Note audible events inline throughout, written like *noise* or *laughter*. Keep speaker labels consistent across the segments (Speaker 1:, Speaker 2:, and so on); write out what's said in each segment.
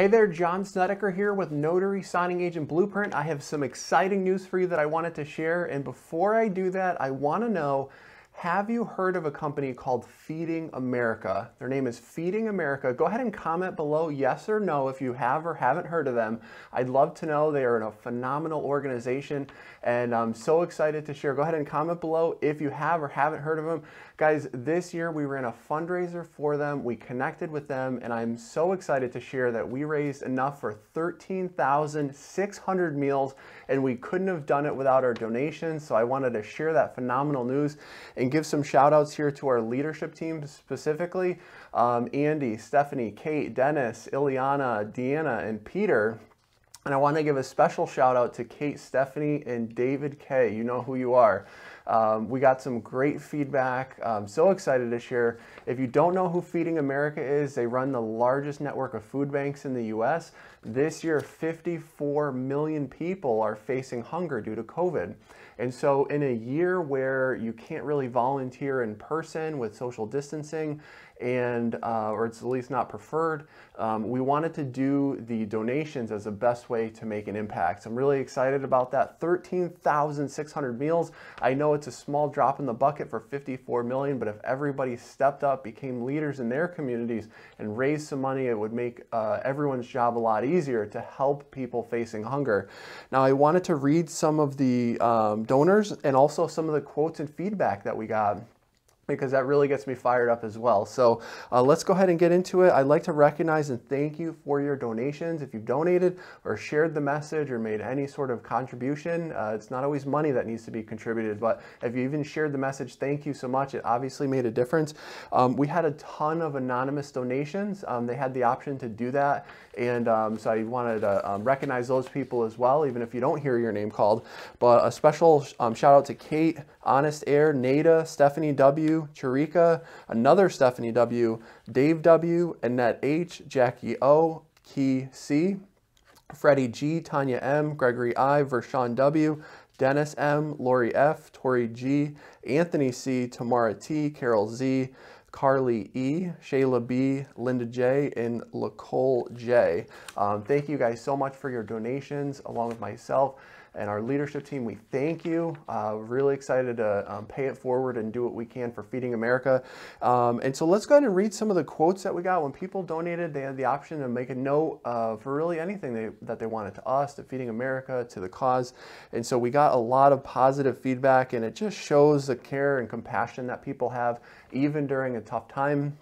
Speaker 1: Hey there, John Snedeker here with Notary Signing Agent Blueprint. I have some exciting news for you that I wanted to share. And before I do that, I want to know have you heard of a company called Feeding America? Their name is Feeding America. Go ahead and comment below yes or no if you have or haven't heard of them. I'd love to know. They are a phenomenal organization and I'm so excited to share. Go ahead and comment below if you have or haven't heard of them. Guys, this year we ran a fundraiser for them. We connected with them and I'm so excited to share that we raised enough for 13,600 meals and we couldn't have done it without our donations. So I wanted to share that phenomenal news and give some shout outs here to our leadership team specifically. Um, Andy, Stephanie, Kate, Dennis, Ileana, Deanna, and Peter. And I want to give a special shout out to Kate, Stephanie, and David K. You know who you are. Um, we got some great feedback. I'm so excited to share. If you don't know who Feeding America is, they run the largest network of food banks in the US. This year, 54 million people are facing hunger due to COVID. And so in a year where you can't really volunteer in person with social distancing, and uh, or it's at least not preferred. Um, we wanted to do the donations as the best way to make an impact. So I'm really excited about that. 13,600 meals. I know it's a small drop in the bucket for 54 million, but if everybody stepped up, became leaders in their communities, and raised some money, it would make uh, everyone's job a lot easier to help people facing hunger. Now I wanted to read some of the um, donors and also some of the quotes and feedback that we got because that really gets me fired up as well. So uh, let's go ahead and get into it. I'd like to recognize and thank you for your donations. If you've donated or shared the message or made any sort of contribution, uh, it's not always money that needs to be contributed, but if you even shared the message, thank you so much. It obviously made a difference. Um, we had a ton of anonymous donations. Um, they had the option to do that. And um, so I wanted to um, recognize those people as well, even if you don't hear your name called. But a special um, shout out to Kate, Honest Air, Nada, Stephanie W., W, Charika, another Stephanie W, Dave W, Annette H, Jackie O, Key C, Freddie G, Tanya M, Gregory I, Vershawn W, Dennis M, Lori F, Tori G, Anthony C, Tamara T, Carol Z, Carly E, Shayla B, Linda J, and LaCole J. Um, thank you guys so much for your donations along with myself and our leadership team, we thank you. Uh, really excited to um, pay it forward and do what we can for Feeding America. Um, and so let's go ahead and read some of the quotes that we got. When people donated, they had the option to make a note uh, for really anything they, that they wanted to us, to Feeding America, to the cause. And so we got a lot of positive feedback, and it just shows the care and compassion that people have, even during a tough time.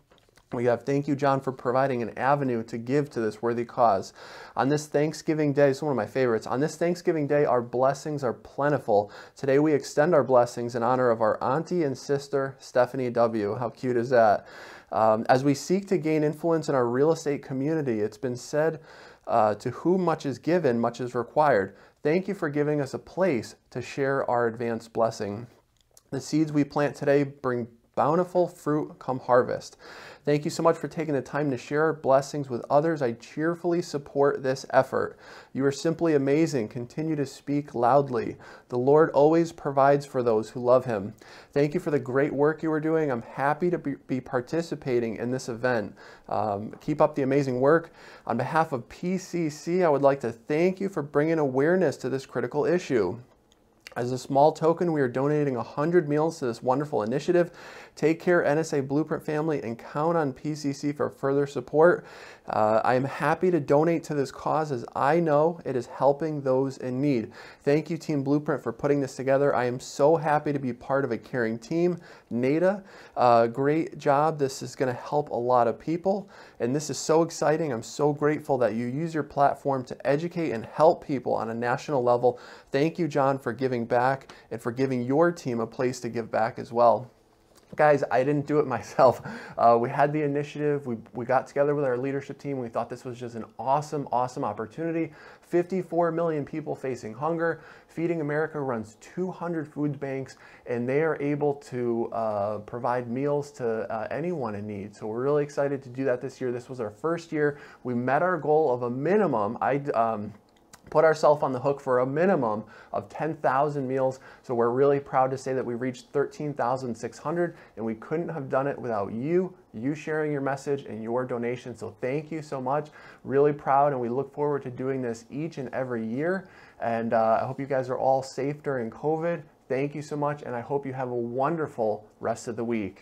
Speaker 1: We have thank you, John, for providing an avenue to give to this worthy cause. On this Thanksgiving Day, it's one of my favorites. On this Thanksgiving Day, our blessings are plentiful. Today, we extend our blessings in honor of our auntie and sister, Stephanie W. How cute is that? Um, as we seek to gain influence in our real estate community, it's been said uh, to whom much is given, much is required. Thank you for giving us a place to share our advanced blessing. The seeds we plant today bring bountiful fruit come harvest. Thank you so much for taking the time to share blessings with others. I cheerfully support this effort. You are simply amazing. Continue to speak loudly. The Lord always provides for those who love him. Thank you for the great work you are doing. I'm happy to be participating in this event. Um, keep up the amazing work. On behalf of PCC, I would like to thank you for bringing awareness to this critical issue. As a small token, we are donating 100 meals to this wonderful initiative. Take care, NSA Blueprint family, and count on PCC for further support. Uh, I am happy to donate to this cause as I know it is helping those in need. Thank you, Team Blueprint, for putting this together. I am so happy to be part of a caring team. NADA, uh, great job. This is going to help a lot of people. And this is so exciting. I'm so grateful that you use your platform to educate and help people on a national level. Thank you, John, for giving back and for giving your team a place to give back as well. Guys, I didn't do it *laughs* myself. Uh, we had the initiative, we, we got together with our leadership team, we thought this was just an awesome, awesome opportunity. 54 million people facing hunger. Feeding America runs 200 food banks, and they are able to uh, provide meals to uh, anyone in need. So we're really excited to do that this year. This was our first year. We met our goal of a minimum. I um, put ourselves on the hook for a minimum of 10,000 meals. So we're really proud to say that we reached 13,600 and we couldn't have done it without you, you sharing your message and your donation. So thank you so much. Really proud and we look forward to doing this each and every year. And uh, I hope you guys are all safe during COVID. Thank you so much and I hope you have a wonderful rest of the week.